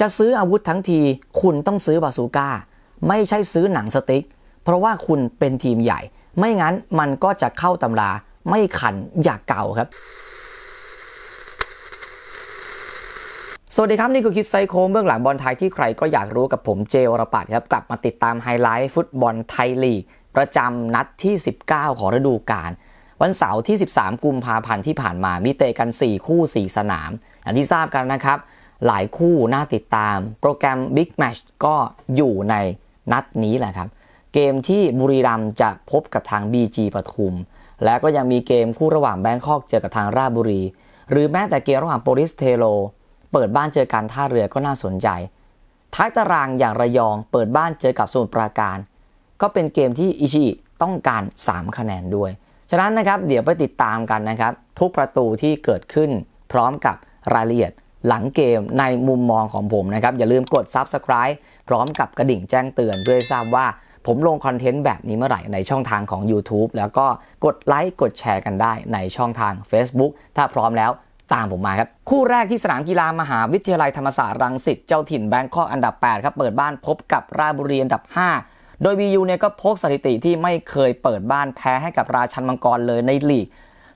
จะซื้ออาวุธทั้งที คุณต้องซื้อบาสูก้า ไม่ใช่ซื้อหนังสติ๊ก เพราะว่าคุณเป็นทีมใหญ่ ไม่งั้นมันก็จะเข้าตำรา ไม่ขันอย่ากเก่าครับ สวัสดีครับ นี่คือคิดไซโคเบื้องหลังบอลไทยที่ใครก็อยากรู้กับผมเจวรปัตครับกลับมาติดตามไฮไลท์ฟุตบอลไทยลีกประจำนัดที่ 19 ของฤดูกาลวันเสาร์ที่ 13 กุมภาพันธ์ที่ผ่านมามีเตะกัน 4 คู่4สนาม อย่างที่ทราบกันนะครับหลายคู่น่าติดตาม โปรแกรม Big Match ก็อยู่ในนัดนี้แหละครับ เกมที่บุรีรัมย์จะพบกับทาง BG ปทุม และก็ยังมีเกมคู่ระหว่างแบงคอกเจอกับทางราชบุรี หรือแม้แต่เกมระหว่างโปริสเทโลเปิดบ้านเจอการท่าเรือก็น่าสนใจ ท้ายตารางอย่างระยองเปิดบ้านเจอกับสุนปราการ ก็เป็นเกมที่อิชิต้องการ 3 คะแนนด้วย ฉะนั้นนะครับเดี๋ยวไปติดตามกันนะครับ ทุกประตูที่เกิดขึ้นพร้อมกับรายละเอียดหลังเกมในมุมมองของผมนะครับ อย่าลืมกด Subscribe พร้อมกับกระดิ่งแจ้งเตือนเพื่อทราบว่า ผมลงคอนเทนต์แบบนี้เมื่อไหร่ในช่องทางของ YouTube แล้วก็กดไลค์กดแชร์กันได้ในช่องทาง Facebook ถ้าพร้อมแล้วตามผมมาครับ คู่แรกที่สนามกีฬามหาวิทยาลัยธรรมศาสตร์รังสิตเจ้าถิ่นแบงคอกอันดับ8ครับเปิดบ้านพบกับราบุรีอันดับ5โดยวียูเนี่ยก็พกสถิติที่ไม่เคยเปิดบ้านแพ้ให้กับราชันมังกรเลยในลีก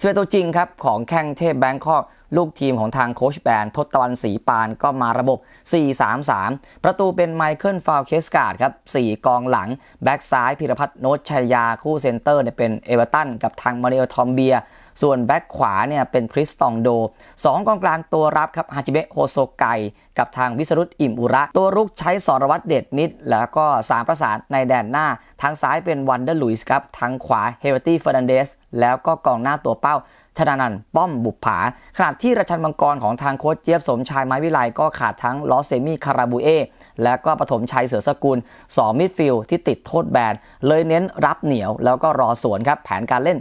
สเปตัวจริงครับของแข้งเทพแบงคอกลูกทีมของทางโคชแบนทศตวันสศรีปานก็มาระบบ 4-3-3 ประตูเป็นไมเคิลฟาวเคสการ์ดครับ 4 กองหลัง แบ็กซ้ายพิรพัฒน์โนชชัยยาคู่เซนเตอร์เนี่ยเป็นเอเวอร์ตันกับทางมาริโอทอมเบียส่วนแบ็กขวาเนี่ยเป็นคริสตองโด 2 กองกลางตัวรับครับฮาจิเบะโฮโซไกกับทางวิสรุตอิมอุระตัวรุกใช้สรวัตรเดชมิด แล้วก็สามประสานในแดนหน้าทางซ้ายเป็นวันเดอร์ลุยส์ครับทางขวาเฮเวอร์ตี้เฟอร์นันเดส แล้วก็กองหน้าตัวเป้าชนานันป้อมบุปผาขณะที่ราชันมังกรของทางโค้ชเจี๊ยบสมชายไม้วิไลก็ขาดทั้งลอสเซมี่คาราบูเอแล้วก็ปฐมชัยเสือสกุลสงมิดฟิลด์ที่ติดโทษแบน เลยเน้นรับเหนียวแล้วก็รอสวนครับ แผนการเล่น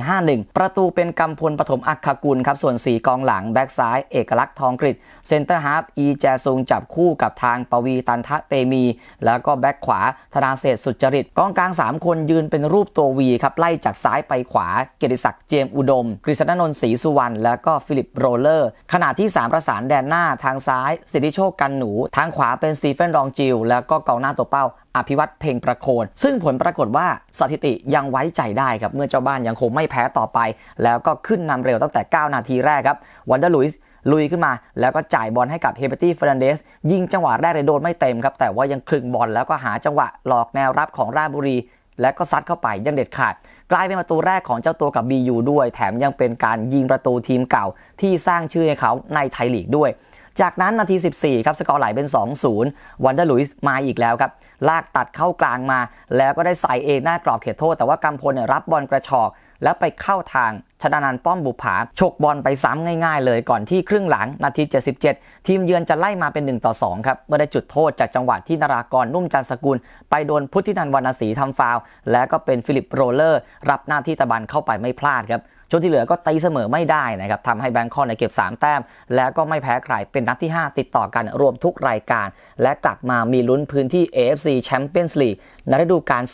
4-5-1 ประตูเป็นกำพลปฐมอักคกุลครับ ส่วน 4 กองหลังแบ็กซ้าย เอกลักษณ์ทองกฤษเซนเตอร์ฮาร์ฟอีแจซุงจับคู่กับทางปวีตันทะเตมี แล้วก็แบ็กขวาธนาเศษสุจริต กองกลาง 3 คนยืนเป็นรูปตัววีครับ ไล่จากซ้ายไปขวาเกียรติศักดิ์เจมอุดม กฤษณนนท์ศรีสุวรรณแล้วก็ฟิลิปโรเลอร์ ขณะที่ 3 ประสานแดนหน้าทางซ้าย สิทธิโชคกันหนู ทางขวาเป็นสตีเฟนรองจิวแล้วก็กองหน้าตัวเป้าอภิวัตเพ่งประโคนซึ่งผลปรากฏว่าสถิติยังไว้ใจได้ครับเมื่อเจ้าบ้านยังคงไม่แพ้ต่อไป แล้วก็ขึ้นนำเร็วตั้งแต่ 9 นาทีแรกครับวันเดอร์ลุยส์ลุยขึ้นมาแล้วก็จ่ายบอลให้กับเฮเบตี้เฟรนเดสยิงจังหวะแรกเลยโดนไม่เต็มครับ แต่ว่ายังคลึงบอลแล้วก็หาจังหวะหลอกแนวรับของราชบุรี และก็ซัดเข้าไปยังเด็ดขาด กลายเป็นประตูแรกของเจ้าตัวกับยูด้วย แถมยังเป็นการยิงประตูทีมเก่าที่สร้างชื่อให้เขาในไทยลีกด้วยจากนั้นนาที 14 ครับ สกอร์ไหลเป็น 2-0วันเดอร์ลุยส์มาอีกแล้วครับ ลากตัดเข้ากลางมา แล้วก็ได้ใส่เองหน้ากรอบเขตโทษ แต่ว่ากำพลเนี่ยรับบอลกระชอก แล้วไปเข้าทางชนะนันป้อมบุผาฉกบอลไปซ้ำง่ายๆเลยก่อนที่ครึ่งหลัง นาที 77 ทีมเยือนจะไล่มาเป็น1ต่อ2ครับ เมื่อได้จุดโทษจากจังหวะที่นารากรนุ่มจันสกุล ไปโดนพุทธินันวรรณศรีทำฟาวแล้วก็เป็นฟิลิปโรเลอร์ รับหน้าที่ตะบันเข้าไปไม่พลาดครับช่วงที่เหลือก็ตีเสมอไม่ได้นะครับทำให้แบงคอกในเก็บ 3 แต้ม แล้วก็ไม่แพ้ใครเป็นนัดที่ 5 ติดต่อกันรวมทุกรายการ และกลับมามีลุ้นพื้นที่ AFC Champions League ในฤดูกาล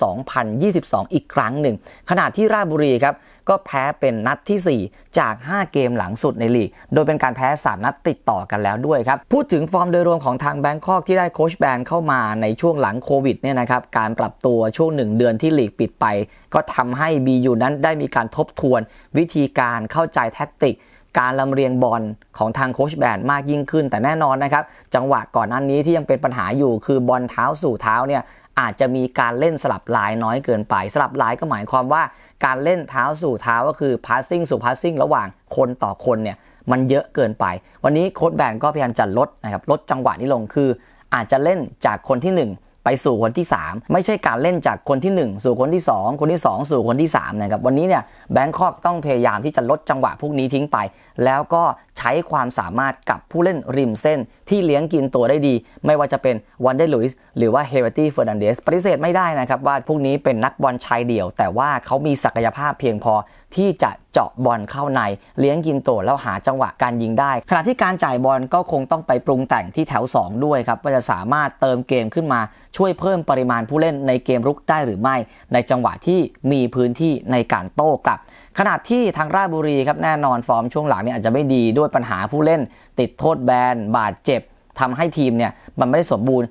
2022 อีกครั้งหนึ่งขณะที่ราชบุรีครับก็แพ้เป็นนัดที่ 4 จาก 5 เกมหลังสุดในลีก โดยเป็นการแพ้ 3 นัดติดต่อกันแล้วด้วยครับ พูดถึงฟอร์มโดยรวมของทางแบงคอกที่ได้โคชแบนเข้ามาในช่วงหลังโควิดเนี่ยนะครับ การปรับตัวช่วง 1 เดือนที่ลีกปิดไป ก็ทำให้บีอยู่นั้นได้มีการทบทวนวิธีการเข้าใจแท็กติก การลำเรียงบอลของทางโคชแบนมากยิ่งขึ้น แต่แน่นอนนะครับจังหวะก่อนัน้นี้ที่ยังเป็นปัญหาอยู่คือบอลเท้าสู่เท้าเนี่ยอาจจะมีการเล่นสลับลายน้อยเกินไป สลับลายก็หมายความว่า การเล่นเท้าสู่เท้าก็คือพาสซิ่งสู่พาสซิ่งระหว่างคนต่อคนเนี่ย มันเยอะเกินไป วันนี้โค้ดแบนก็พยายามจะลดนะครับลดจังหวะนี้ลงคือ อาจจะเล่นจากคนที่ 1ไปสู่คนที่ 3 ไม่ใช่การเล่นจากคนที่ 1 สู่คนที่ 2 คนที่ 2 สู่คนที่3นะครับวันนี้เนี่ยแบงคอกต้องพยายามที่จะลดจังหวะพวกนี้ทิ้งไป แล้วก็ใช้ความสามารถกับผู้เล่นริมเส้นที่เลี้ยงกินตัวได้ดี ไม่ว่าจะเป็นวันเดลุยส์หรือว่าเฮเวตี้เฟอร์นันเดสปฏิเสธไม่ได้นะครับว่าพวกนี้เป็นนักบอลชายเดี่ยว แต่ว่าเขามีศักยภาพเพียงพอที่จะเจาะบอลเข้าในเลี้ยงกินโตแล้วหาจังหวะการยิงได้ ขณะที่การจ่ายบอลก็คงต้องไปปรุงแต่งที่แถว2ด้วยครับว่าจะสามารถเติมเกมขึ้นมาช่วยเพิ่มปริมาณผู้เล่นในเกมรุกได้หรือไม่ ในจังหวะที่มีพื้นที่ในการโต้กลับขณะที่ทางราชบุรีครับแน่นอนฟอร์มช่วงหลังเนี่ยอาจจะไม่ดีด้วยปัญหาผู้เล่น ติดโทษแบนบาดเจ็บทำให้ทีมเนี่ยมันไม่ได้สมบูรณ์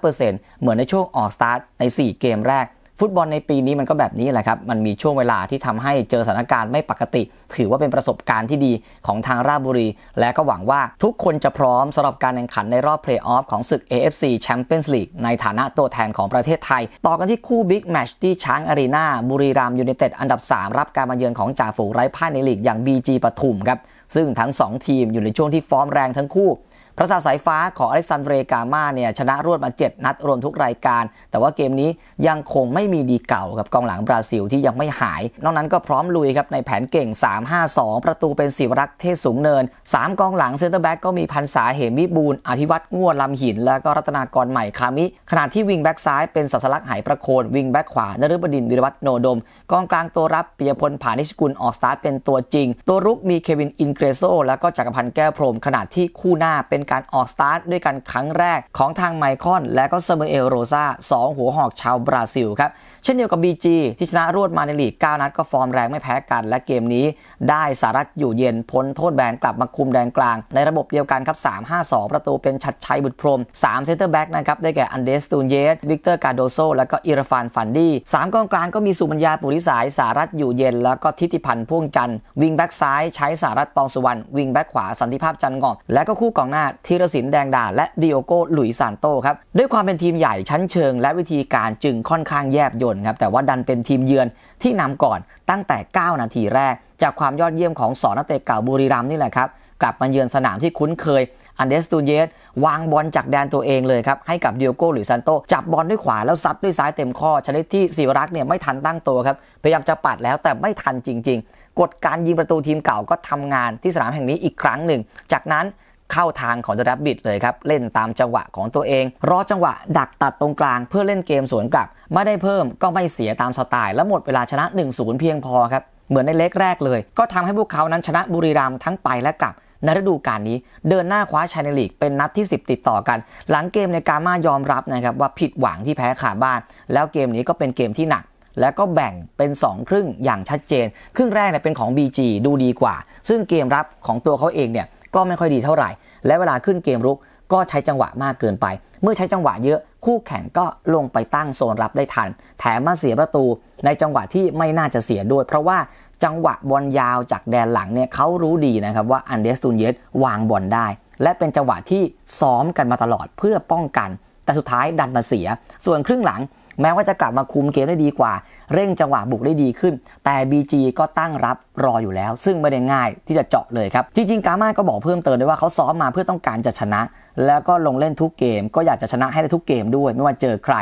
100%เหมือนในช่วงออกสตาร์ทใน4เกมแรกฟุตบอลในปีนี้มันก็แบบนี้แหละครับ มันมีช่วงเวลาที่ทำให้เจอสถานการณ์ไม่ปกติ ถือว่าเป็นประสบการณ์ที่ดีของทางราชบุรี และก็หวังว่าทุกคนจะพร้อมสำหรับการแข่งขันในรอบเพลย์ออฟ ของศึก AFC Champions League ในฐานะตัวแทนของประเทศไทย ต่อกันที่คู่บิ๊กแมชที่ช้างอารีนาบุรีรัมยูเนเต็ดอันดับ 3 รับการมาเยือนของจ่าฝูงไร้พ่ายในลีกอย่าง BG ปทุมครับ ซึ่งทั้ง 2 ทีมอยู่ในช่วงที่ฟอร์มแรงทั้งคู่ปราสาทสายฟ้าของอเล็กซานเดรกามาเนี่ย ชนะรวดมา7นัดรวมทุกรายการ แต่ว่าเกมนี้ยังคงไม่มีดีเก่ากับกองหลังบราซิลที่ยังไม่หายนอกนั้นก็พร้อมลุยครับ ในแผนเก่ง 3-5-2 ประตูเป็นสิวรักษ์เทศสูงเนิน 3กองหลังเซนเตอร์แบ็กก็มีพันษาเหมวิบูลอภิวัตง่วนลำหิน แล้วก็รัตนากรใหม่คามิขณะที่วิงแบ็กซ้ายเป็นสัสลักษ์หายประโคนวิงแบ็กขวานฤบดินวิรวัตโนดม กองกลางตัวรับปิยพลผานิชกุลออกสตาร์ทเป็นตัวจริง ตัวรุกมีเควินอินเกรโซแล้วก็จักรพันธ์แก้วพรมขณะที่คู่หน้าเป็น็นการออกสตาร์ทด้วยกันครั้งแรกของทางไมคอนและก็เซเมเอลโรซา2 หัวหอกชาวบราซิลครับเช่นเดียวกับ BG ที่ชนะรวดมาในลีก9นัดก็ฟอร์มแรงไม่แพ้กัน และเกมนี้ได้สารัตอยู่เย็นพ้นโทษแบนกลับมาคุมแดนกลาง ในระบบเดียวกันครับ 3-5-2 ประตูเป็นชัดชัยบุตรพรม3เซนเตอร์แบ็กนะครับได้แก่อันเดสตูนเยส วิกเตอร์กาโดโซและก็อิรฟานฟันดี้3กองกลางก็มีสุบัญญาปุริสายสารัตอยู่เย็น แล้วก็ทิติพันธ์พ่วงจันวิงแบ็กซ้ายใช้สารัตปองสุวรรณวิงแบ็กขวาสันติภาพจันงอมและก็คู่กองหน้าธีรศิลป์แดงดาและดิโอโกหลุยซานโตครับด้วยความเป็นทีมใหญ่ชั้นเชิงและวิธีการจึงค่อนข้างแยบยลนครับแต่ว่าดันเป็นทีมเยือนที่นำก่อนตั้งแต่ 9 นาทีแรก จากความยอดเยี่ยมของสอนนักเตะเก่าบุรีรัมนี่แหละครับ กลับมาเยือนสนามที่คุ้นเคยอันเดสตูเยสวางบอลจากแดนตัวเองเลยครับ ให้กับเดียโก้หรือซันโตจับบอลด้วยขวาแล้วซัดด้วยซ้ายเต็มข้อชนิดที่ศิวรักษ์เนี่ยไม่ทันตั้งตัวครับ พยายามจะปัดแล้วแต่ไม่ทันจริง ๆกดการยิงประตูทีมเก่าก็ทำงานที่สนามแห่งนี้อีกครั้งหนึ่ง จากนั้นเข้าทางของเดอะรับบิดเลยครับ เล่นตามจังหวะของตัวเอง รอจังหวะดักตัดตรงกลาง เพื่อเล่นเกมสวนกลับ ไม่ได้เพิ่มก็ไม่เสียตามสไตล์และหมดเวลาชนะ 1-0 เพียงพอครับ เหมือนในเล็กแรกเลย ก็ทำให้พวกเขานั้นชนะบุรีรัมย์ทั้งไปและกลับ ในฤดูกาลนี้เดินหน้าคว้าชัยในลีก เป็นนัดที่ 10 ติดต่อกัน หลังเกมในกามายอมรับนะครับว่าผิดหวังที่แพ้ขาบ้าน แล้วเกมนี้ก็เป็นเกมที่หนัก แล้วก็แบ่งเป็น 2 ครึ่งอย่างชัดเจน ครึ่งแรกเนี่ยเป็นของ BG ดูดีกว่า ซึ่งเกมรับของตัวเขาเองเนี่ยก็ไม่ค่อยดีเท่าไหร่ และเวลาขึ้นเกมรุกก็ใช้จังหวะมากเกินไป เมื่อใช้จังหวะเยอะคู่แข่งก็ลงไปตั้งโซนรับได้ทัน แถมมาเสียประตู ในจังหวะที่ไม่น่าจะเสียด้วย เพราะว่าจังหวะบอลยาวจากแดนหลังเนี่ยเขารู้ดีนะครับว่าอันเดสตูนเยสวางบอลได้ และเป็นจังหวะที่ซ้อมกันมาตลอดเพื่อป้องกัน แต่สุดท้ายดันมาเสีย ส่วนครึ่งหลังแม้ว่าจะกลับมาคุมเกมได้ดีกว่า เร่งจังหวะบุกได้ดีขึ้น แต่ BG ก็ตั้งรับรออยู่แล้ว ซึ่งไม่ได้ง่ายที่จะเจาะเลยครับจริง ๆ กามาก็บอกเพิ่มเติมด้วยว่าเขาซ้อม มาเพื่อต้องการจะชนะ แล้วก็ลงเล่นทุกเกม ก็อยากจะชนะให้ได้ทุกเกมด้วยไม่ว่าเจอใคร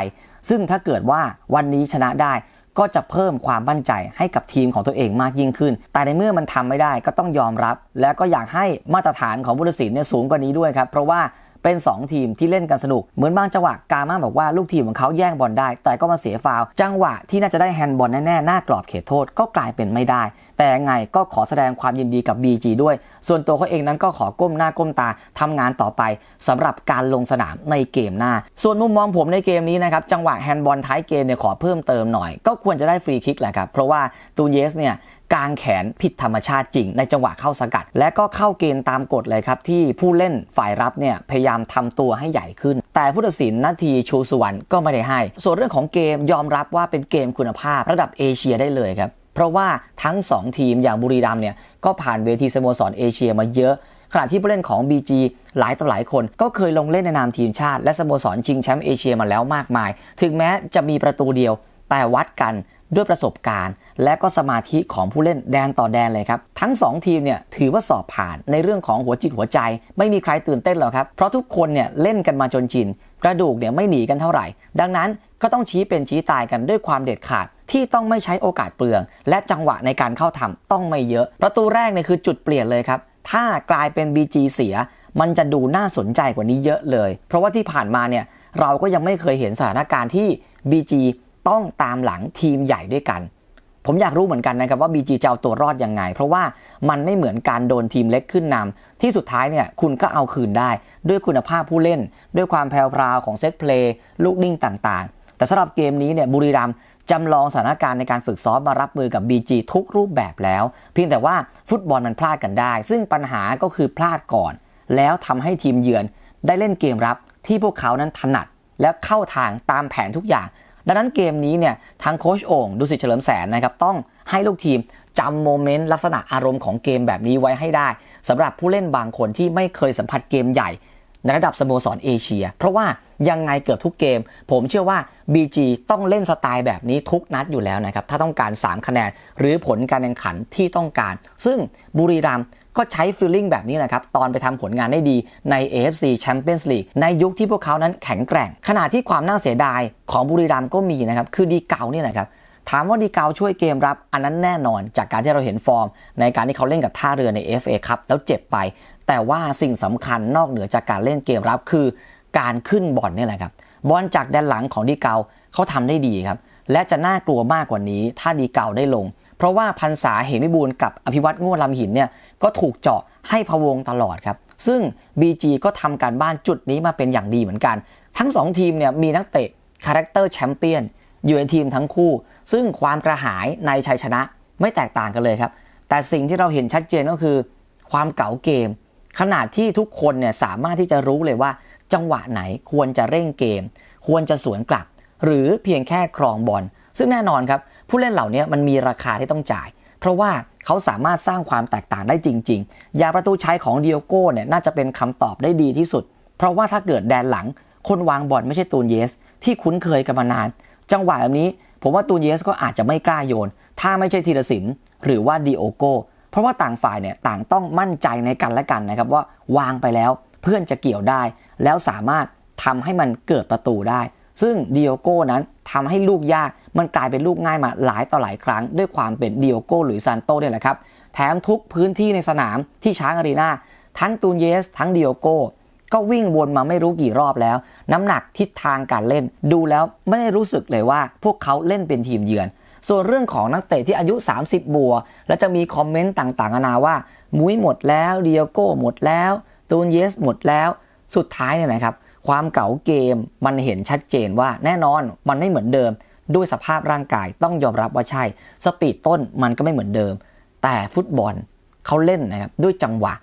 ซึ่งถ้าเกิดว่าวันนี้ชนะได้ ก็จะเพิ่มความมั่นใจให้กับทีมของตัวเองมากยิ่งขึ้น แต่ในเมื่อมันทำไม่ได้ก็ต้องยอมรับ แล้วก็อยากให้มาตรฐานของุรุษศิลป์เนี่ยสูงกว่านี้ด้วยครับเพราะว่าเป็น 2 ทีมที่เล่นกันสนุก เหมือนบางจังหวะกามาบอกว่าลูกทีมของเขาแย่งบอลได้ แต่ก็มาเสียฟาวจังหวะที่น่าจะได้แฮนด์บอลแน่ๆหน้ากรอบเขตโทษก็กลายเป็นไม่ได้ แต่ยงไงก็ขอแสดงความยินดีกับ BG ด้วย ส่วนตัวเขาเองนั้นก็ขอก้มหน้าก้มตาทำงานต่อไป สำหรับการลงสนามในเกมหน้า ส่วนมุมมองผมในเกมนี้นะครับจังหวะแฮนด์บอลท้ายเกมเนี่ยขอเพิ่มเติมหน่อย ก็ควรจะได้ฟรีคิกแหละครับเพราะว่าตูนเยสเนี่ยกลางแขนผิดธรรมชาติจริงในจังหวะเข้าสกัด และก็เข้าเกณฑ์ตามกฎเลยครับ ที่ผู้เล่นฝ่ายรับเนี่ย พยายามทำตัวให้ใหญ่ขึ้น แต่ผู้ตัดสินนาทีชูสุวรรณก็ไม่ได้ให้ ส่วนเรื่องของเกมยอมรับว่าเป็นเกมคุณภาพระดับเอเชียได้เลยครับ เพราะว่าทั้ง 2 ทีมอย่างบุรีรัมเนี่ย ก็ผ่านเวทีสโมสรเอเชียมาเยอะ ขณะที่ผู้เล่นของ BG หลายต่อหลายคน ก็เคยลงเล่นในนามทีมชาติ และสโมสรชิงแชมป์เอเชียมาแล้วมากมาย ถึงแม้จะมีประตูเดียวแต่วัดกันด้วยประสบการณ์และก็สมาธิของผู้เล่นแดนต่อแดนเลยครับทั้ง 2 ทีมเนี่ยถือว่าสอบผ่านในเรื่องของหัวจิตหัวใจ ไม่มีใครตื่นเต้นหรอกครับ เพราะทุกคนเนี่ยเล่นกันมาจนชินกระดูกเนี่ยไม่หนีกันเท่าไหร่ ดังนั้นก็ต้องชี้เป็นชี้ตายกันด้วยความเด็ดขาด ที่ต้องไม่ใช้โอกาสเปลือง และจังหวะในการเข้าทำต้องไม่เยอะ ประตูแรกเนี่ยคือจุดเปลี่ยนเลยครับถ้ากลายเป็น BG เสีย มันจะดูน่าสนใจกว่านี้เยอะเลย เพราะว่าที่ผ่านมาเนี่ยเราก็ยังไม่เคยเห็นสถานการณ์ที่ BG ต้องตามหลังทีมใหญ่ด้วยกันผมอยากรู้เหมือนกันนะครับว่า BG จะเอาตัวรอดยังไง เพราะว่ามันไม่เหมือนการโดนทีมเล็กขึ้นนำ ที่สุดท้ายเนี่ยคุณก็เอาคืนได้ด้วยคุณภาพผู้เล่น ด้วยความแพรวของเซตเพลย์ ลูกนิ่งต่างๆ แต่สำหรับเกมนี้เนี่ยบุรีรัมจำลองสถานการณ์ในการฝึกซ้อมมารับมือกับ BG ทุกรูปแบบแล้ว เพียงแต่ว่าฟุตบอลมันพลาดกันได้ ซึ่งปัญหาก็คือพลาดก่อน แล้วทำให้ทีมเยือน ได้เล่นเกมรับที่พวกเขานั้นถนัดและเข้าทางตามแผนทุกอย่างดังนั้นเกมนี้เนี่ยทางโคชโอ่งดุสิตเฉลิมแสนนะครับ ต้องให้ลูกทีมจำโมเมนต์ลักษณะอารมณ์ของเกมแบบนี้ไว้ให้ได้สำหรับผู้เล่นบางคนที่ไม่เคยสัมผัสเกมใหญ่ ในระดับสโมสรเอเชีย เพราะว่ายังไงเกือบทุกเกม ผมเชื่อว่า BG ต้องเล่นสไตล์แบบนี้ทุกนัดอยู่แล้วนะครับ ถ้าต้องการ3คะแนนหรือผลการแข่งขันที่ต้องการซึ่งบุรีรัมย์ก็ใช้ฟีลลิ่งแบบนี้นะครับ ตอนไปทำผลงานได้ดีใน AFC Champions League ในยุคที่พวกเขานั้นแข็งแกร่งขณะที่ความน่าเสียดายของบุรีรัมย์ก็มีนะครับ คือดีเก่าเนี่ยนะครับ ถามว่าดีเกาช่วยเกมรับอันนั้นแน่นอนจากการที่เราเห็นฟอร์ม ในการที่เขาเล่นกับท่าเรือใน FA ครับแล้วเจ็บไป แต่ว่าสิ่งสำคัญนอกเหนือจากการเล่นเกมรับคือการขึ้นบอลนี่แหละครับบอลจากแดนหลังของดีเกาเขาทำได้ดีครับและจะน่ากลัวมากกว่านี้ ถ้าดีเกาได้ลงราะว่าพันษาเหมิบูลกับอภิวัตง่วลำหินเนี่ยก็ถูกเจาะให้พะวงตลอดครับ ซึ่ง BG ก็ทำการบ้านจุดนี้มาเป็นอย่างดีเหมือนกัน ทั้ง 2 ทีมเนี่ยมีนักเตะคาแรคเตอร์แชมเปี้ยนอยู่ในทีมทั้งคู่ ซึ่งความกระหายในชัยชนะไม่แตกต่างกันเลยครับ แต่สิ่งที่เราเห็นชัดเจนก็คือ ความเก๋าเกม ขนาดที่ทุกคนเนี่ยสามารถที่จะรู้เลยว่า จังหวะไหนควรจะเร่งเกม ควรจะสวนกลับ หรือเพียงแค่ครองบอลซึ่งแน่นอนครับผู้เล่นเหล่านี้มันมีราคาที่ต้องจ่าย เพราะว่าเขาสามารถสร้างความแตกต่างได้จริงๆ ยาประตูใช้ของเดียโก้เนี่ยน่าจะเป็นคำตอบได้ดีที่สุด เพราะว่าถ้าเกิดแดนหลัง คนวางบอลไม่ใช่ตูนเยส ที่คุ้นเคยกันมานาน จังหวะแบบนี้ ผมว่าตูนเยสก็อาจจะไม่กล้าโยน ถ้าไม่ใช่ธีรศิลป์หรือว่าดีโอโก้ เพราะว่าต่างฝ่ายเนี่ยต่างต้องมั่นใจในกันและกันนะครับว่าวางไปแล้วเพื่อนจะเกี่ยวได้ แล้วสามารถทำให้มันเกิดประตูได้ซึ่งดิโอโก้นั้นทำให้ลูกยาก มันกลายเป็นลูกง่ายมาหลายต่อหลายครั้ง ด้วยความเป็นดิโอโก้หรือซานโต้เนี่ยแหละครับแถมทุกพื้นที่ในสนามที่ช้างอารีนาทั้งตูนเยส ทั้งดิโอโก้ก็วิ่งวนมาไม่รู้กี่รอบแล้ว น้ำหนักทิศทางการเล่น ดูแล้วไม่ได้รู้สึกเลยว่า พวกเขาเล่นเป็นทีมเยือน ส่วนเรื่องของนักเตะที่อายุ 30 บัวและจะมีคอมเมนต์ต่างๆนานาว่ามุ้ยหมดแล้วเดียโก้หมดแล้วตูนเยสหมดแล้วสุดท้ายเนี่ยนะครับความเก่าเกมมันเห็นชัดเจนว่า แน่นอนมันไม่เหมือนเดิม ด้วยสภาพร่างกายต้องยอมรับว่าใช่ สปีดต้นมันก็ไม่เหมือนเดิม แต่ฟุตบอลเขาเล่นนะครับด้วยจังหวะ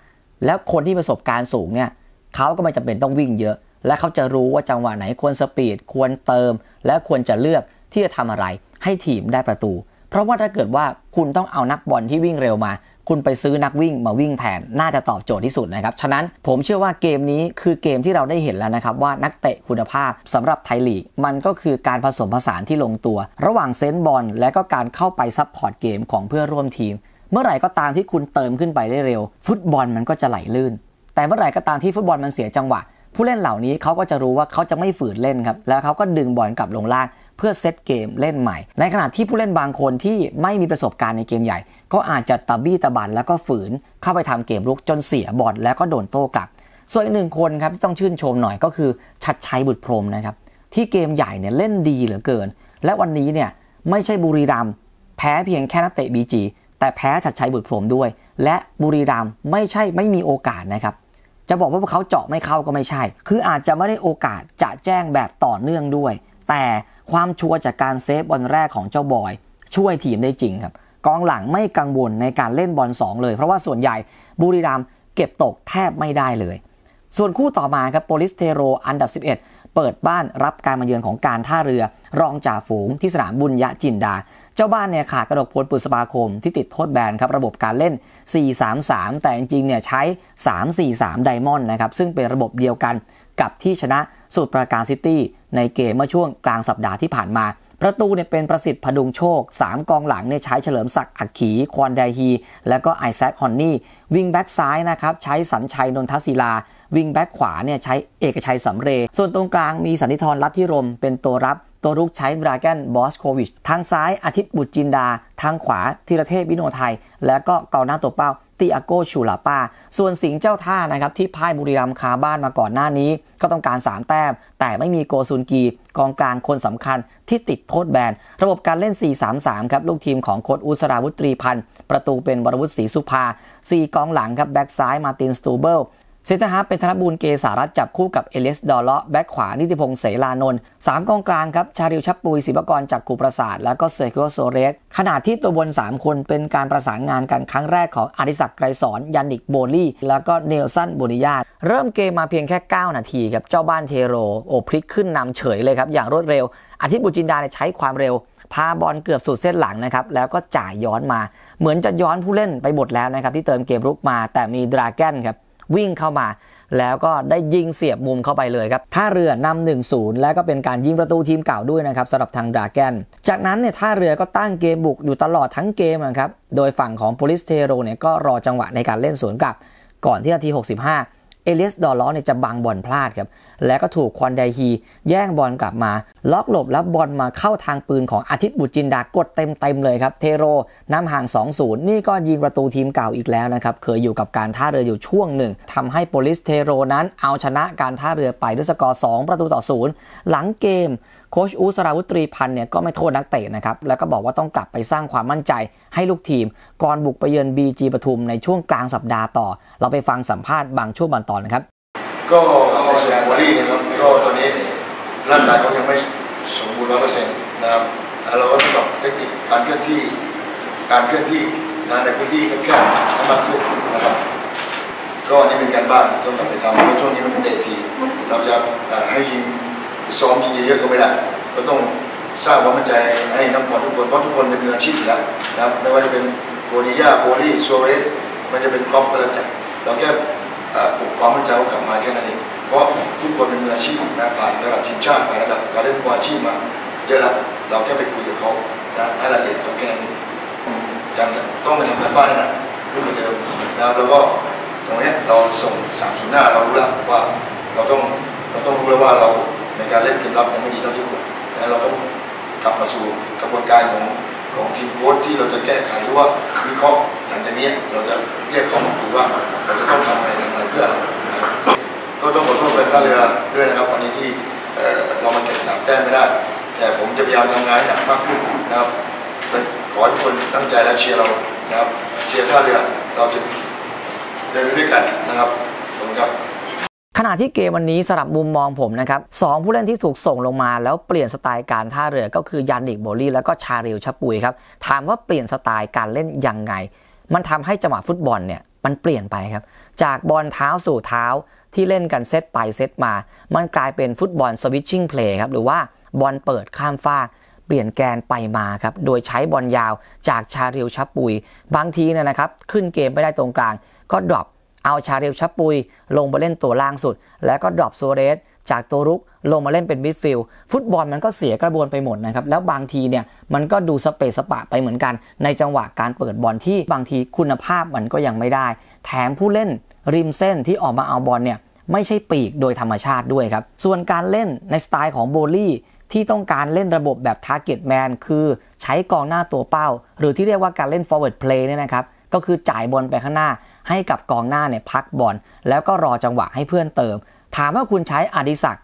แล้วคนที่ประสบการณ์สูงเนี่ย เขาก็ไม่จำเป็นต้องวิ่งเยอะ และเขาจะรู้ว่าจังหวะไหนควรสปีด ควรเติมและควรจะเลือกที่จะทำอะไรให้ทีมได้ประตู เพราะว่าถ้าเกิดว่าคุณต้องเอานักบอลที่วิ่งเร็วมาคุณไปซื้อนักวิ่งมาวิ่งแทนน่าจะตอบโจทย์ที่สุดนะครับ ฉะนั้นผมเชื่อว่าเกมนี้คือเกมที่เราได้เห็นแล้วนะครับ ว่านักเตะคุณภาพสำหรับไทยลีก มันก็คือการผสมผสานที่ลงตัว ระหว่างเซนบอลและก็การเข้าไปซัพพอร์ตเกมของเพื่อร่วมทีม เมื่อไหร่ก็ตามที่คุณเติมขึ้นไปได้เร็ว ฟุตบอลมันก็จะไหลลื่น แต่เมื่อไหร่ก็ตามที่ฟุตบอลมันเสียจังหวะ ผู้เล่นเหล่านี้เขาก็จะรู้ว่าเขาจะไม่ฝืนเล่นครับแล้วเขาก็ดึงบอลกลับลงล่างพื่อเซตเกมเล่นใหม่ ในขณะที่ผู้เล่นบางคนที่ไม่มีประสบการณ์ในเกมใหญ่ ก็อาจจะตะบี้ตะบันแล้วก็ฝืนเข้าไปทำเกมลุกจนเสียบอลแล้วก็โดนโต้กลับ ส่วนอีกหนึ่งคนครับที่ต้องชื่นชมหน่อยก็คือชัดชัยบุตรพรมนะครับ ที่เกมใหญ่เนี่ยเล่นดีเหลือเกิน และวันนี้เนี่ย ไม่ใช่บุรีรัมแพ้เพียงแค่นักเตะบีจีแต่แพ้ชัดชัยบุตรพรมด้วย และบุรีรัมไม่ใช่ไม่มีโอกาสนะครับจะบอกว่าพวกเขาเจาะไม่เข้าก็ไม่ใช่ คืออาจจะไม่ได้โอกาสจะแจ้งแบบต่อเนื่องด้วย แต่ความชัวจากการเซฟบอลแรกของเจ้าบอย ช่วยทีมได้จริงครับกองหลังไม่กังวลในการเล่นบอล2เลย เพราะว่าส่วนใหญ่บุรีรัมเก็บตกแทบไม่ได้เลย ส่วนคู่ต่อมาครับโปลิสเทโรอันดับ 11เปิดบ้านรับการมาเยือนของการท่าเรือรองจ่าฝูงที่สนามบุญยะจินดา เจ้าบ้านเนี่ยขาดกระดกพลปุษปาคม ที่ติดโทษแบนครับ ระบบการเล่น 4-3-3 แต่จริงๆ เนี่ยใช้ 3-4-3 ไดมอนด์นะครับซึ่งเป็นระบบเดียวกันกับที่ชนะสุดประการซิตี้ในเกมเมื่อช่วงกลางสัปดาห์ที่ผ่านมาประตูเนี่ยเป็นประสิทธิ์พดุงโชค 3 กองหลังเนี่ยใช้เฉลิมศักดิ์อักขีควอนไดฮี แล้วก็ไอแซคฮอนนี่ วิงแบ็กซ้ายนะครับ ใช้สัญชัยนนทศิลา วิงแบ็กขวาเนี่ยใช้เอกชัยสำเรส่วนตรงกลางมีสันนิธรรัตทิรมเป็นตัวรับ ตัวรุกใช้ดรากนบอสโควิชทางซ้ายอาทิตย์บุตรจินดา ทางขวาธีรเทพวิโนไทยแล้วก็เกาหน้าตัวเป้าติอาโกชูลาปา ส่วนสิงห์เจ้าท่านะครับที่พ่ายบุรีรัมย์คาบ้านมาก่อนหน้านี้ ก็ต้องการ3แต้มแต่ไม่มีโกซุนกีกองกลางคนสำคัญที่ติดโทษแบนระบบการเล่น 4-3-3 ครับลูกทีมของโค้ชอุสราวุตรีพันธ์ ประตูเป็นวรวุฒิศรีสุภา 4กองหลังครับแบ็กซ้ายมาตินสตูเบิลเซนเตอร์ฮาร์เป็นธนบูลเกสารัฐจับคู่กับ เอเลสดอลเลาะแบ็คขวา นิติพงศ์เสลานนท์สามกองกลางครับ ชาริวชับปุยศิบกรจากกูประสาท แล้วก็เซคิโอโซเรสขณะที่ตัวบน 3 คนเป็นการประสานงานกันครั้งแรกของอริศักดิ์ไกรสอนยานนิกโบลี่แล้วก็เนลสันบุนิยาตเริ่มเกมมาเพียงแค่ 9 นาทีครับเจ้าบ้านเทโรโอพลิกขึ้นนำเฉยเลยครับอย่างรวดเร็วอาทิตย์บุจินดาใช้ความเร็วพาบอลเกือบสุดเส้นหลังนะครับแล้วก็จ่ายย้อนมา เหมือนจะย้อนผู้เล่นไปหมดแล้วนะครับที่เติมเกมรุกมา แต่มีดราแกนครับวิ่งเข้ามาแล้วก็ได้ยิงเสียบมุมเข้าไปเลยครับท่าเรือนำ 1-0 แล้วก็เป็นการยิงประตูทีมเก่าด้วยนะครับสำหรับทางดราแกนจากนั้นเนี่ยท่าเรือก็ตั้งเกมบุกอยู่ตลอดทั้งเกมครับ โดยฝั่งของโปลิสเทโรเนี่ยก็รอจังหวะในการเล่นสวนกลับ ก่อนที่นาที 65 เอลิสดอลล์เนี่ยจะบังบอลพลาดครับ แล้วก็ถูกควอนไดฮีแย่งบอลกลับมาล็อกหลบแล้วบอลมาเข้าทางปืนของอาทิตย์บุตรจินดากดเต็มเต็มเลยครับเทโรน้ำห่าง2-0นี่ก็ยิงประตูทีมเก่าอีกแล้วนะครับ เคยอยู่กับการท่าเรืออยู่ช่วงหนึ่งทำให้โปลิสเทโรนั้นเอาชนะการท่าเรือไปด้วยสกอร์ 2 ประตูต่อ0หลังเกมโคชอุสราวุตรีพันธ์เนี่ยก็ไม่โทษนักเตะนะครับแล้วก็บอกว่าต้องกลับไปสร้างความมั่นใจ ให้ลูกทีม ก่อนบุกไปเยือนบีจีปทุมในช่วงกลางสัปดาห์ต่อเราไปฟังสัมภาษณ์บางช่วงบางตอนนะครับ ก็ในส่วนของลีนะครับก็ตอนนี้ร่างกายเขายังไม่สมบูรณ์ร้อยเปอร์เซ็นต์นะครับเราก็ต้องเทคนิคการเคลื่อนที่ การเคลื่อนที่งานในพื้นที่แคบๆให้มากขึ้นนะครับก็อันนี้เป็นการบ้านต้องกลับไปทำเพราะช่วงนี้มันเป็นเดที เราจะให้ยิงซ้อมยิงเยอะๆก็ไม่ได้ ก็ต้องสร้างความมั่นใจ ให้นักบอลทุกคน เพราะทุกคนเป็นมืออาชีพแล้วนะครับ ไม่ว่าจะเป็นโบนิยาโบลี่โซเรสมันจะเป็นกอปฟก็แล้วแต่เราแค่ปลุกความมั่นใจเขากลับมาแค่นั้นเองเพราะทุกคนเป็นมืออาชีพนะไประดับทีมชาติไประดับการเล่นบอลอาชีพมาเยอะแล้วเราแค่ไปคุยกับเขานะให้รายละเอียดเขาแค่นี้ยังต้องไปทำการบ้านนะขึ้นไปมเดิมนะแล้วก็ตรงนี้เราส่งสามศูนย์หน้าเรารู้แล้วว่าเราต้องเราต้องรู้แล้วว่าเราในการเล่นเกมรับยังไม่ดีเท่าที่ควรนะเราต้องกลับมาสู่กระบวนการของของทีมโค้ชที่เราจะแก้ไขหรือว่างานหนางมากขึ้นนะครับขอให้คนตั้งใจและเชียร์เรานะครับเชียร์ท่าเรือเราจะเดินไปด้วยกันนะครับขอบคุณครับขณะที่เกมวันนี้สำหรับมุมมองผมนะครับสองผู้เล่นที่ถูกส่งลงมาแล้วเปลี่ยนสไตล์การท่าเรือ ก็คือยานดิกโบลีแล้วก็ชาริวชาปุยครับถามว่าเปลี่ยนสไตล์การเล่นยังไง มันทำให้จังหวะฟุตบอลเนี่ย มันเปลี่ยนไปครับ จากบอลเท้าสู่เท้าที่เล่นกันเซตไปเซตมา มันกลายเป็นฟุตบอลสวิตชิ่งเพลย์ครับหรือว่าบอลเปิดข้ามฟากปลี่ยนแกนไปมาครับ โดยใช้บอลยาวจากชาเรียวชับปุยบางทีเนี่ยนะครับขึ้นเกมไม่ได้ตรงกลางก็ดรอปเอาชาเรียวชับปุยลงมาเล่นตัวล่างสุด แล้วก็ดรอปโซเรสจากตัวรุกลงมาเล่นเป็น มิดฟิลด์ฟุตบอลมันก็เสียกระบวนไปหมดนะครับแล้วบางทีเนี่ยมันก็ดูสเปซสปะไปเหมือนกัน ในจังหวะการเปิดบอลที่บางทีคุณภาพมันก็ยังไม่ได้ แถมผู้เล่นริมเส้นที่ออกมาเอาบอลเนี่ยไม่ใช่ปีกโดยธรรมชาติด้วยครับส่วนการเล่นในสไตล์ของโบลี่ที่ต้องการเล่นระบบแบบ target man คือใช้กองหน้าตัวเป้า หรือที่เรียกว่าการเล่น forward play เนี่ยนะครับ ก็คือจ่ายบอลไปข้างหน้าให้กับกองหน้าเนี่ยพักบอลแล้วก็รอจังหวะให้เพื่อนเติม ถามว่าคุณใช้อดิศัก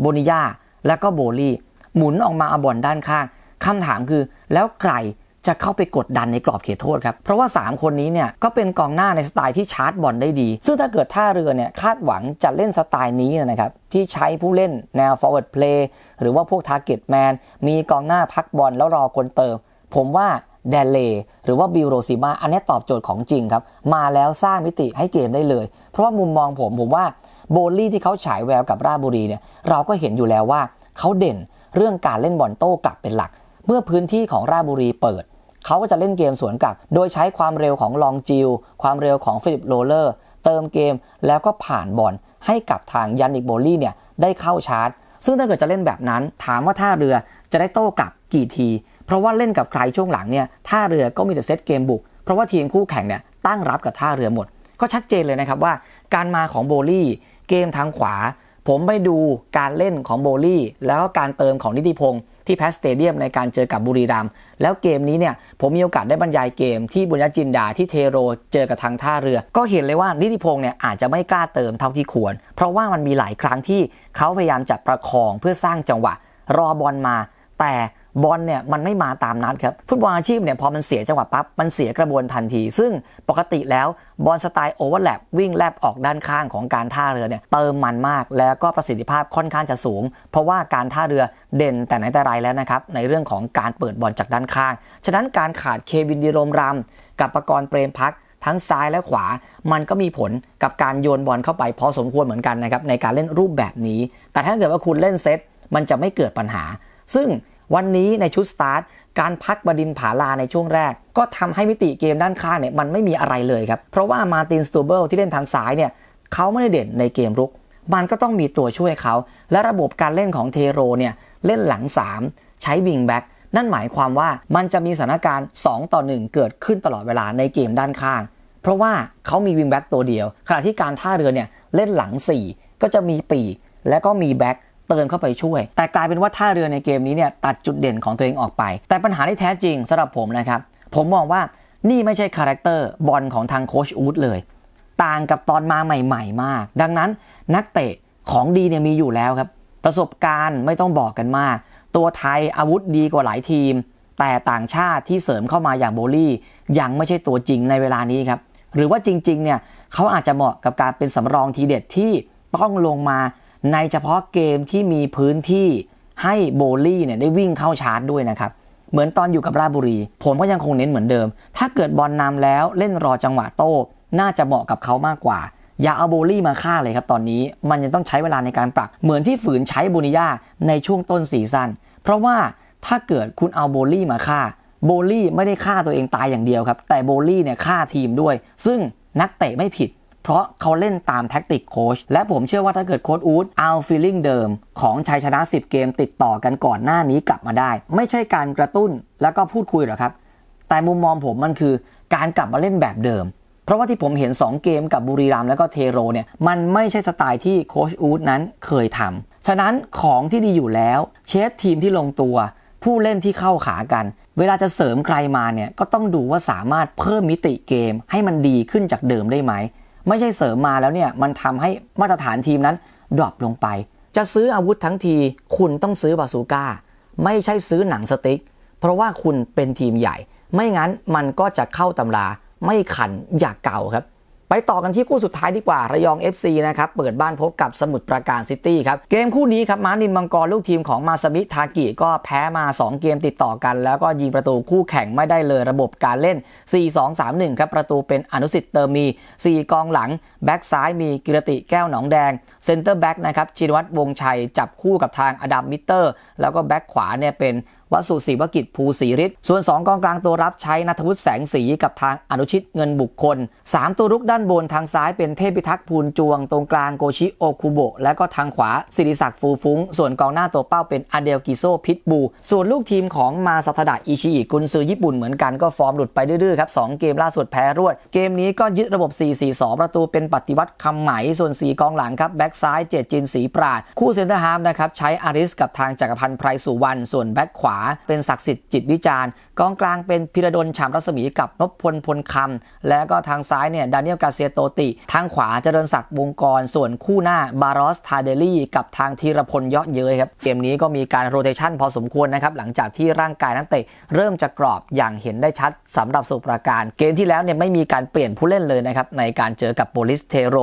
โบนิยาและก็โบลีหมุนออกมาอาบอลด้านข้างคำถามคือแล้วใครจะเข้าไปกดดันในกรอบเขตโทษครับ เพราะว่า 3 คนนี้เนี่ย ก็เป็นกองหน้าในสไตล์ที่ชาร์จบอลได้ดี ซึ่งถ้าเกิดท่าเรือเนี่ย คาดหวังจะเล่นสไตล์นี้นะครับ ที่ใช้ผู้เล่นแนว forward play หรือว่าพวก target man มีกองหน้าพักบอลแล้วรอคนเติม ผมว่าเดเลหรือว่าบิโรซิมาอันนี้ตอบโจทย์ของจริงครับ มาแล้วสร้างมิติให้เกมได้เลย เพราะว่ามุมมองผมผมว่าโบลลี่ที่เขาฉายแววกับราบุรีเนี่ยเราก็เห็นอยู่แล้วว่าเขาเด่นเรื่องการเล่นบอลโต้กลับเป็นหลัก เมื่อพื้นที่ของราบุรีเปิดเขาก็จะเล่นเกมสวนกลับ โดยใช้ความเร็วของลองจิลความเร็วของฟิลิปโรเลอร์เติมเกมแล้วก็ผ่านบอลให้กับทางยันนิกโบลี่เนี่ยได้เข้าชาร์จ ซึ่งถ้าเกิดจะเล่นแบบนั้น ถามว่าท่าเรือจะได้โต้กลับกี่ที เพราะว่าเล่นกับใครช่วงหลังเนี่ยท่าเรือก็มีแต่เซตเกมบุก เพราะว่าทีมคู่แข่งเนี่ยตั้งรับกับท่าเรือหมด ก็ชัดเจนเลยนะครับว่า การมาของโบลี่เกมทางขวา ผมไปดูการเล่นของโบลี่ แล้วก็การเติมของนิติพงศ์ที่แพสเตเดียมในการเจอกับบุรีรัมย์แล้วเกมนี้เนี่ย ผมมีโอกาสได้บรรยายเกมที่บุญญจินดาที่เทโรเจอกับทางท่าเรือ ก็เห็นเลยว่านิติพงศ์เนี่ยอาจจะไม่กล้าเติมเท่าที่ควร เพราะว่ามันมีหลายครั้งที่เขาพยายามจะประคองเพื่อสร้างจังหวะ รอบอลมา แต่บอลเนี่ยมันไม่มาตามนัดครับ ฟุตบอลอาชีพเนี่ยพอมันเสียจังหวะปั๊บ มันเสียกระบวนทันที ซึ่งปกติแล้วบอลสไตล์โอเวอร์แลปวิ่งแลบออกด้านข้างของการท่าเรือเนี่ยเติมมันมาก แล้วก็ประสิทธิภาพค่อนข้างจะสูง เพราะว่าการท่าเรือเด่นแต่ไหนแต่ไรแล้วนะครับในเรื่องของการเปิดบอลจากด้านข้าง ฉะนั้นการขาดเควินดีโรมรมกับประกรณ์เปรมพักทั้งซ้ายและขวา มันก็มีผลกับการโยนบอลเข้าไปพอสมควรเหมือนกันนะครับในการเล่นรูปแบบนี้ แต่ถ้าเกิดว่าคุณเล่นเซตมันจะไม่เกิดปัญหา ซึ่งวันนี้ในชุดสตาร์ทการพักบดินผาลาในช่วงแรกก็ทำให้มิติเกมด้านข้างเนี่ยมันไม่มีอะไรเลยครับ เพราะว่ามาตินสตูเบิลที่เล่นทางซ้ายเนี่ยเขาไม่ได้เด่นในเกมรุก มันก็ต้องมีตัวช่วยเขาและระบบการเล่นของเทโรเนี่ยเล่นหลัง 3 ใช้วิงแบ็กนั่นหมายความว่ามันจะมีสถานการณ์2ต่อ 1 เกิดขึ้นตลอดเวลาในเกมด้านข้างเพราะว่าเขามีวิงแบ็กตัวเดียวขณะที่การท่าเรือเนี่ยเล่นหลัง 4 ก็จะมีปีกและก็มีแบ็กเติมเข้าไปช่วย แต่กลายเป็นว่าท่าเรือในเกมนี้เนี่ยตัดจุดเด่นของตัวเองออกไป แต่ปัญหาที่แท้จริงสำหรับผมนะครับ ผมมองว่านี่ไม่ใช่คาแรคเตอร์บอลของทางโคชอูดเลย ต่างกับตอนมาใหม่ๆมาก ดังนั้นนักเตะของดีเนี่ยมีอยู่แล้วครับ ประสบการณ์ไม่ต้องบอกกันมาก ตัวไทยอาวุธดีกว่าหลายทีม แต่ต่างชาติที่เสริมเข้ามาอย่างโบลี่ยังไม่ใช่ตัวจริงในเวลานี้ครับ หรือว่าจริงๆเนี่ยเขาอาจจะเหมาะกับการเป็นสำรองทีเด็ดที่ต้องลงมาในเฉพาะเกมที่มีพื้นที่ให้โบลี่เนี่ยได้วิ่งเข้าชาร์จด้วยนะครับ เหมือนตอนอยู่กับราบุรี ผมก็ยังคงเน้นเหมือนเดิม ถ้าเกิดบอลนนำแล้วเล่นรอจังหวะโต้ น่าจะเหมาะกับเขามากกว่า อย่าเอาโบลี่มาฆ่าเลยครับตอนนี้มันยังต้องใช้เวลาในการปรับเหมือนที่ฝืนใช้บุนิยาในช่วงต้นสีซั้นเพราะว่าถ้าเกิดคุณเอาโบลี่มาฆ่า โบลี่ไม่ได้ฆ่าตัวเองตายอย่างเดียวครับแต่โบลี่เนี่ยฆ่าทีมด้วย ซึ่งนักเตะไม่ผิดเพราะเขาเล่นตามแท็กติกโค้ชและผมเชื่อว่าถ้าเกิดโค้ชอูดเอาฟีลิ่งเดิม ของชัยชนะ 10 เกมติดต่อกันก่อนหน้านี้กลับมาได้ ไม่ใช่การกระตุ้นแล้วก็พูดคุยหรอกครับ แต่มุมมองผมมันคือการกลับมาเล่นแบบเดิม เพราะว่าที่ผมเห็น 2 เกมกับบุรีรัมย์แล้วก็เทโรเนี่ยมันไม่ใช่สไตล์ที่โคชอูดนั้นเคยทำ ฉะนั้นของที่ดีอยู่แล้ว เชฟทีมที่ลงตัว ผู้เล่นที่เข้าขากัน เวลาจะเสริมใครมาเนี่ยก็ต้องดูว่าสามารถเพิ่มมิติเกมให้มันดีขึ้นจากเดิมได้ไหมไม่ใช่เสริมมาแล้วเนี่ยมันทำให้มาตรฐานทีมนั้นดรอปลงไป จะซื้ออาวุธทั้งที คุณต้องซื้อบาสูก้าไม่ใช่ซื้อหนังสติ๊ก เพราะว่าคุณเป็นทีมใหญ่ ไม่งั้นมันก็จะเข้าตำราไม่ขันอยากเก่าครับไปต่อกันที่คู่สุดท้ายดีกว่า ระยอง FC นะครับ เปิดบ้านพบกับสมุทรปราการซิตี้ครับ เกมคู่นี้ครับมานินมังกรลูกทีมของมาสบิทากิ ก็แพ้มา 2 เกมติดต่อกัน แล้วก็ยิงประตูคู่แข่งไม่ได้เลยระบบการเล่น 4-2-3-1 ครับ ประตูเป็นอนุสิทธิ์เติมมี 4 กองหลัง แบ็กซ้ายมีกิรติแก้วหนองแดงเซนเตอร์แบ็กนะครับชินวัตรวงชัยจับคู่กับทางอดัมมิเตอร์แล้วก็แบ็กขวาเนี่ยเป็นวัสุศรีวกิจภูศรีฤทธิ์ส่วน 2กองกลางตัวรับใช้นัทวุฒิแสงสีกับทางอนุชิตเงินบุคคล 3ตัวรุกด้านบนทางซ้ายเป็นเทพิทักษ์ภูลจวง ตรงกลางโกชิโอคุโบะ และก็ทางขวาสิริศักดิ์ฟูฟุ้งส่วนกองหน้าตัวเป้าเป็นอเดลกิโซพิทบู ส่วนลูกทีมของมาซาทดะอิชิอิกุนซือญี่ปุ่นเหมือนกันก็ฟอร์มหลุดไปดื้อๆครับ2เกมล่าสุดแพ้รวด เกมนี้ก็ยึดระบบ4-4-2 ประตูเป็นปฏิวัติคำใหม่ ส่วน4กองหลังครับแบ็กซ้ายเจจินสีปราด คู่เซนเตอร์ฮาร์มนะครับใช้อาริสกับทางจักรพันธ์ไพรสุวรรณส่วนแบ็กขวาเป็นศักดิ์สิทธิ์จิตวิจารณ์กองกลางเป็นพิรดลฉามรัศมีกับนพพลพลคำ แล้วก็ทางซ้ายเนี่ย ดานิเอลกาเซียโตติ ทางขวาเจริญศักดิ์วงกรส่วนคู่หน้าบารอสทาเดลี่กับทางธีรพลเยาะเย้ยครับ เกมนี้ก็มีการโรเตชันพอสมควรนะครับ หลังจากที่ร่างกายนักเตะเริ่มจะกรอบอย่างเห็นได้ชัด สำหรับสุประการ เกมที่แล้วเนี่ยไม่มีการเปลี่ยนผู้เล่นเลยนะครับในการเจอกับโปลิสเทโร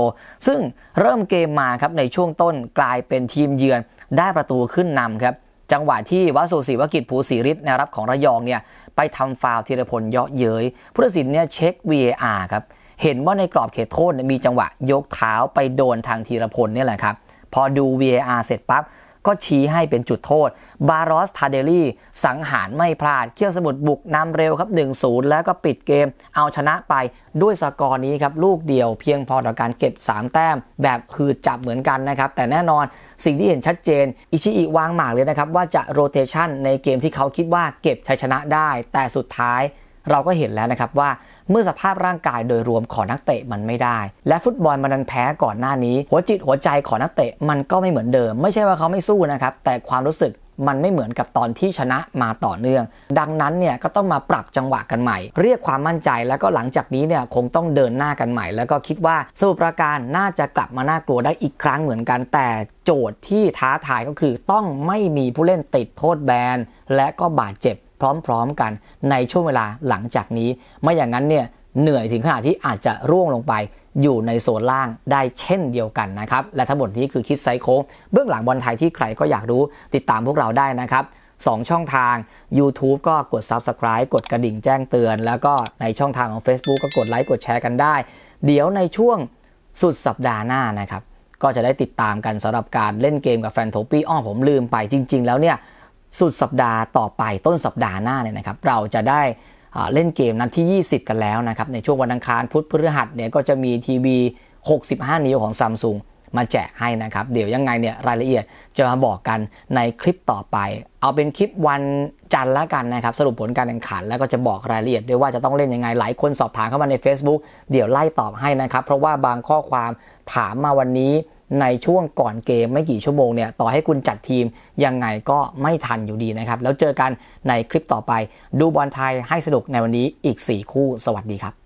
ซึ่งเริ่มเกมมาครับในช่วงต้นกลายเป็นทีมเยือน ได้ประตูขึ้นนำครับจังหวะที่วัสุศิวกิจภูศริศแนวรับของระยองเนี่ย ไปทำฟาวธีรพลเยาะเย้ยผู้ตัดสินเนี่ยเช็ค VAR ครับ เห็นว่าในกรอบเขตโทษมีจังหวะยกเท้าไปโดนทางธีรพลนี่แหละครับ พอดู VAR เสร็จปั๊บก็ชี้ให้เป็นจุดโทษ บารอส ทาเดลี่สังหารไม่พลาดเคี่ยวสมุทรบุกนำเร็วครับ 1-0 แล้วก็ปิดเกมเอาชนะไปด้วยสกอร์นี้ครับ ลูกเดียวเพียงพอต่อการเก็บ 3 แต้ม แบบคือจับเหมือนกันนะครับ แต่แน่นอนสิ่งที่เห็นชัดเจนอิชิอิวางหมากเลยนะครับ ว่าจะโรเตชันในเกมที่เขาคิดว่าเก็บชัยชนะได้แต่สุดท้ายเราก็เห็นแล้วนะครับว่าเมื่อสภาพร่างกายโดยรวมของนักเตะมันไม่ได้ และฟุตบอลมันดันแพ้ก่อนหน้านี้ หัวจิตหัวใจของนักเตะมันก็ไม่เหมือนเดิม ไม่ใช่ว่าเขาไม่สู้นะครับ แต่ความรู้สึกมันไม่เหมือนกับตอนที่ชนะมาต่อเนื่อง ดังนั้นเนี่ยก็ต้องมาปรับจังหวะกันใหม่ เรียกความมั่นใจแล้วก็หลังจากนี้เนี่ยคงต้องเดินหน้ากันใหม่ แล้วก็คิดว่าสุรประการน่าจะกลับมาน่ากลัวได้อีกครั้งเหมือนกัน แต่โจทย์ที่ท้าทายก็คือ ต้องไม่มีผู้เล่นติดโทษแบนและก็บาดเจ็บพร้อมๆกันในช่วงเวลาหลังจากนี้ ไม่อย่างนั้นเนี่ย เหนื่อยถึงขนาดที่อาจจะร่วงลงไปอยู่ในโซนล่างได้เช่นเดียวกันนะครับ และทั้งหมดนี้คือคิดไซโค้งเบื้องหลังบอลไทยที่ใครก็อยากรู้ติดตามพวกเราได้นะครับสองช่องทาง YouTube ก็กด Subscribe กดกระดิ่งแจ้งเตือน แล้วก็ในช่องทางของ Facebook ก็กดไลค์กดแชร์กันได้ เดี๋ยวในช่วงสุดสัปดาห์หน้านะครับก็จะได้ติดตามกันสำหรับการเล่นเกมกับแฟนโทปี้อ้อผมลืมไปจริง ๆ แล้วเนี่ยสุดสัปดาห์ต่อไปต้นสัปดาห์หน้าเนี่ยนะครับเราจะได้เล่นเกมนัดที่ 20 กันแล้วนะครับในช่วงวันอังคารพุธพฤหัสเนี่ยก็จะมีทีวี65 นิ้วของซัมซุงมาแจกให้นะครับ เดี๋ยวยังไงเนี่ยรายละเอียดจะมาบอกกันในคลิปต่อไป เอาเป็นคลิปวันจันทร์ละกันนะครับ สรุปผลการแข่งขัน แล้วก็จะบอกรายละเอียด ด้วยว่าจะต้องเล่นยังไงหลายคนสอบถามเข้ามาใน Facebook เดี๋ยวไล่ตอบให้นะครับ เพราะว่าบางข้อความถามมาวันนี้ในช่วงก่อนเกมไม่กี่ชั่วโมงเนี่ย ต่อให้คุณจัดทีมยังไงก็ไม่ทันอยู่ดีนะครับ แล้วเจอกันในคลิปต่อไป ดูบอลไทยให้สนุกในวันนี้อีก 4 คู่สวัสดีครับ